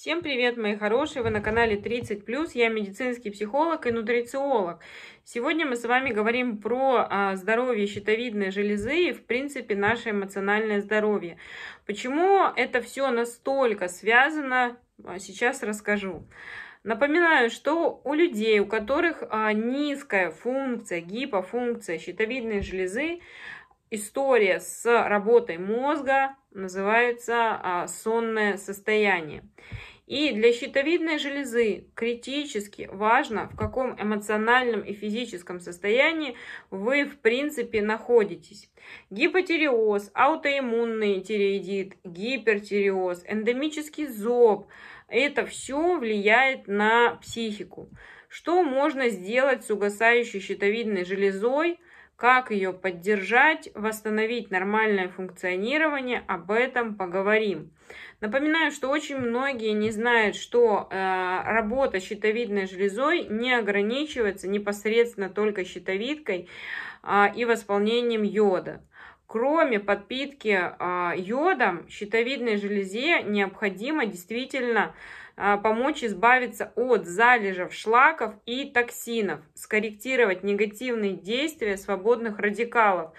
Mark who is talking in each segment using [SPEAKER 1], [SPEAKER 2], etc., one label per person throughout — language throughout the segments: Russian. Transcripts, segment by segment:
[SPEAKER 1] Всем привет, мои хорошие! Вы на канале 30+, я медицинский психолог и нутрициолог. Сегодня мы с вами говорим про а, здоровье щитовидной железы и, в принципе, наше эмоциональное здоровье. Почему это все настолько связано, а, сейчас расскажу. Напоминаю, что у людей, у которых а, низкая функция, гипофункция щитовидной железы, история с работой мозга называется сонное состояние. И для щитовидной железы критически важно, в каком эмоциональном и физическом состоянии вы в принципе находитесь. Гипотиреоз, аутоиммунный тиреидит, гипертиреоз, эндемический зоб – это все влияет на психику. Что можно сделать с угасающей щитовидной железой – как ее поддержать, восстановить нормальное функционирование, об этом поговорим. Напоминаю, что очень многие не знают, что э, работа щитовидной железой не ограничивается непосредственно только щитовидкой э, и восполнением йода. Кроме подпитки э, йодом, щитовидной железе необходимо действительно а, помочь избавиться от залежев шлаков и токсинов, скорректировать негативные действия свободных радикалов.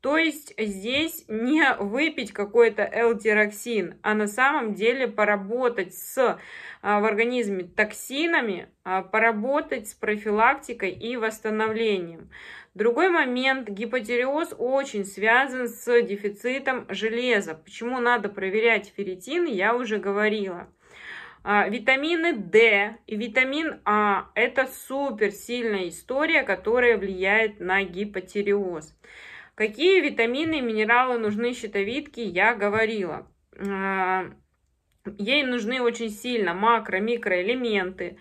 [SPEAKER 1] То есть здесь не выпить какой-то L-тироксин, а на самом деле поработать с а, в организме токсинами, а, поработать с профилактикой и восстановлением. Другой момент, гипотиреоз очень связан с дефицитом железа. Почему надо проверять ферритин, я уже говорила. А, витамины D и витамин А – это супер сильная история, которая влияет на гипотиреоз. Какие витамины и минералы нужны щитовидке, я говорила. А, ей нужны очень сильно макро-микроэлементы,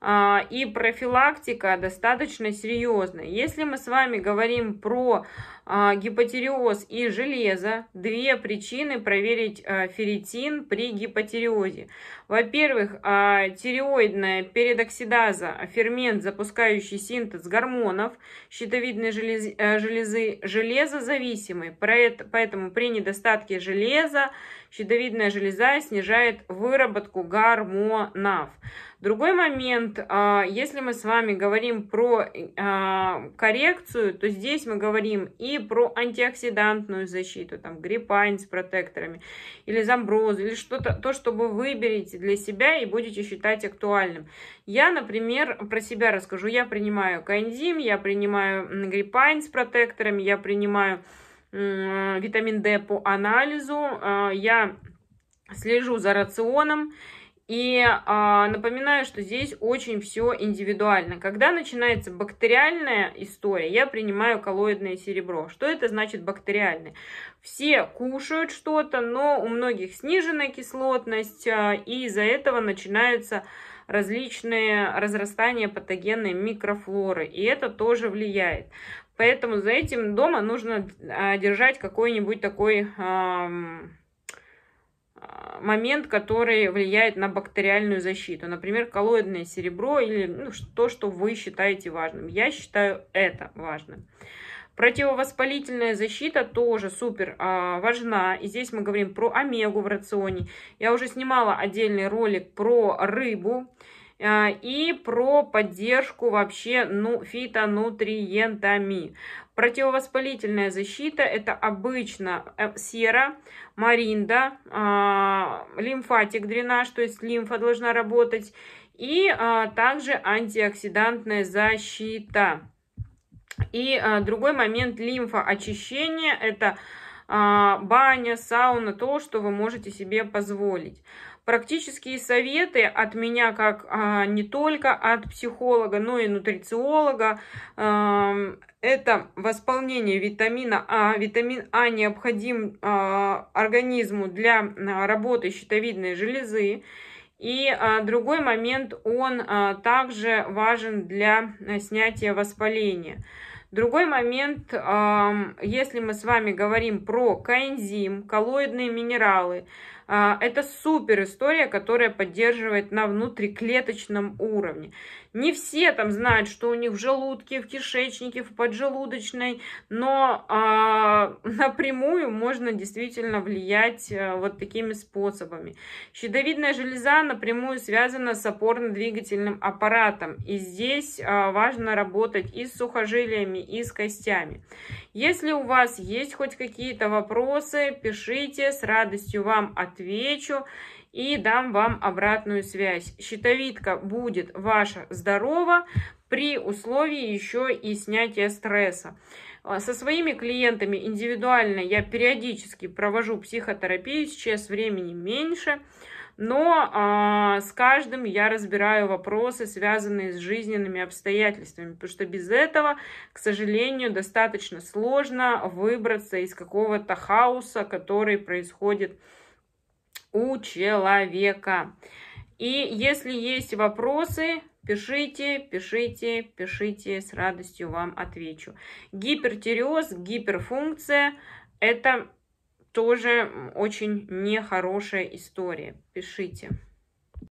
[SPEAKER 1] а, и профилактика достаточно серьезная. Если мы с вами говорим про а, гипотереоз и железо, две причины проверить а, ферритин при гипотереозе. Во-первых, тиреоидная передоксидаза, фермент, запускающий синтез гормонов щитовидной желез... Э, железы, железозависимый. Поэтому при недостатке железа щитовидная железа снижает выработку гормонов. Другой момент, а, если мы с вами говорим про а, коррекцию, то здесь мы говорим и про антиоксидантную защиту, там гриппайн с протекторами, или замброзу, или что-то, то, что вы выберете для себя и будете считать актуальным. Я, например, про себя расскажу. Я принимаю коэнзим, я принимаю гриппайн с протекторами, я принимаю витамин D по анализу, а, я слежу за рационом, и а, напоминаю, что здесь очень все индивидуально. Когда начинается бактериальная история, я принимаю коллоидное серебро. Что это значит бактериальное? Все кушают что-то, но у многих снижена кислотность, а, и из-за этого начинаются различные разрастания патогенной микрофлоры. И это тоже влияет. Поэтому за этим дома нужно а, держать какой-нибудь такой... А, момент, который влияет на бактериальную защиту. Например, коллоидное серебро или ну, то, что вы считаете важным. Я считаю это важным. Противовоспалительная защита тоже супер а, важна. И здесь мы говорим про омегу в рационе. Я уже снимала отдельный ролик про рыбу а, и про поддержку вообще ну, фитонутриентами. Противовоспалительная защита – это обычно э, сера, маринда, а, лимфатик дренаж, то есть лимфа должна работать, и а, также антиоксидантная защита. И а, другой момент лимфоочищения – это баня, сауна, то, что вы можете себе позволить практические советы от меня, как а, не только от психолога, но и нутрициолога. А, это восполнение витамина А. Витамин А необходим а, организму для а, работы щитовидной железы. И а, другой момент, он а, также важен для а, снятия воспаления. Другой момент, если мы с вами говорим про коэнзим, коллоидные минералы, а, это супер история, которая поддерживает на внутриклеточном уровне. Не все там знают, что у них в желудке, в кишечнике, в поджелудочной, но а, напрямую можно действительно влиять э, вот такими способами. Щитовидная железа напрямую связана с опорно-двигательным аппаратом, и здесь а, важно работать и с сухожилиями, и с костями. Если у вас есть хоть какие-то вопросы, пишите, с радостью вам отвечу и дам вам обратную связь. Щитовидка будет ваша здорова при условии еще и снятия стресса. А, со своими клиентами индивидуально я периодически провожу психотерапию, сейчас времени меньше. Но а, с каждым я разбираю вопросы, связанные с жизненными обстоятельствами, потому что без этого, к сожалению, достаточно сложно выбраться из какого-то хаоса, который происходит у человека. И если есть вопросы, Пишите, пишите, пишите, с радостью вам отвечу. Гипертиреоз, гиперфункция – это тоже очень нехорошая история. Пишите.